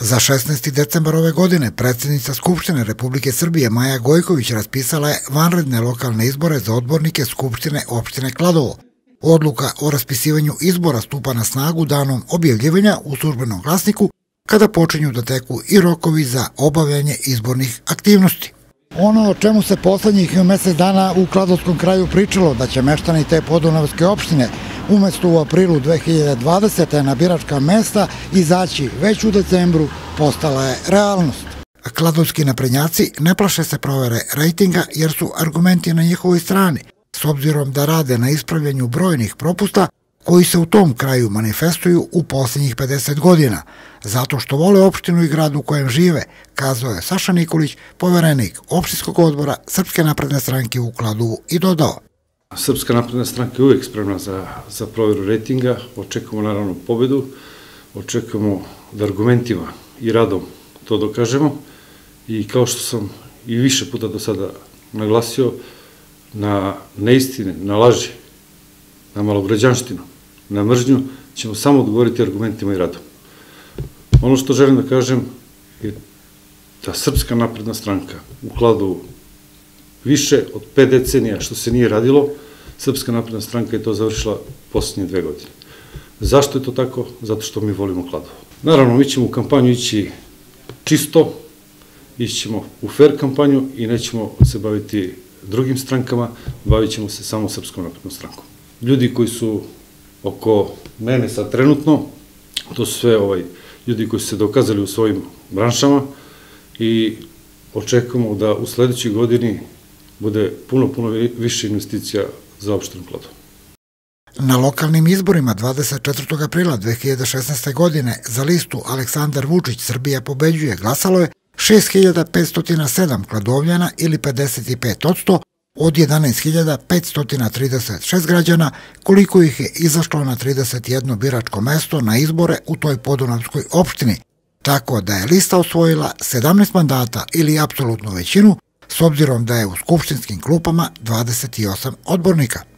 Za 16. decembar ove godine predsjednica Skupštine Republike Srbije Maja Gojković raspisala je vanredne lokalne izbore za odbornike Skupštine opštine Kladovo. Odluka o raspisivanju izbora stupa na snagu danom objavljivanja u službenom glasniku kada počinju da teku i rokovi za obavljanje izbornih aktivnosti. Ono o čemu se poslednjih mesec dana u Kladovskom kraju pričalo da će meštani te podunavske opštine umesto u aprilu 2020. na biračka mesta, izaći već u decembru postala je realnost. Kladovski naprednjaci ne plaše se provere rejtinga jer su argumenti na njihovoj strani, s obzirom da rade na ispravljanju brojnih propusta koji se u tom kraju manifestuju u poslednjih 50 godina, zato što vole opštinu i grad u kojem žive, kazao je Saša Nikolić, poverenik opštinskog odbora Srpske napredne stranke u Kladovu i dodao. Srpska napredna stranka je uvek spremna za, za proveru rejtinga, očekujemo naravno pobedu, očekujemo da argumentima i radom to dokažemo i kao što sam i više puta do sada naglasio, na neistine, na laži, na malograđanštinu, na mržnju, ćemo samo odgovoriti argumentima i radom. Ono što želim da kažem je da Srpska napredna stranka u kladu više od 5 decenija što se nije radilo, Srpska napredna stranka je to završila poslednje dve godine. Zašto je to tako? Zato što mi volimo Kladovo. Naravno, mi ćemo u kampanju ići čisto, ićemo ćemo u fair kampanju i nećemo se baviti drugim strankama, bavit ćemo se samo Srpskom naprednom strankom. Ljudi koji su oko mene sad trenutno, to su sve ovaj, ljudi koji su se dokazali u svojim branšama i očekujemo da u sledećoj godini bude puno, puno više investicija za opštinu Kladovo. Na lokalnim izborima 24. aprila 2016. godine za listu Aleksandar Vučić Srbija pobeđuje glasalo je 6507 kladovljana ili 55% od 11.536 građana, koliko ih je izašlo na 31 biračko mesto na izbore u toj podunavskoj opštini, tako da je lista osvojila 17 mandata ili apsolutnu većinu s obzirom da je u skupštinskim klupama 28 odbornika.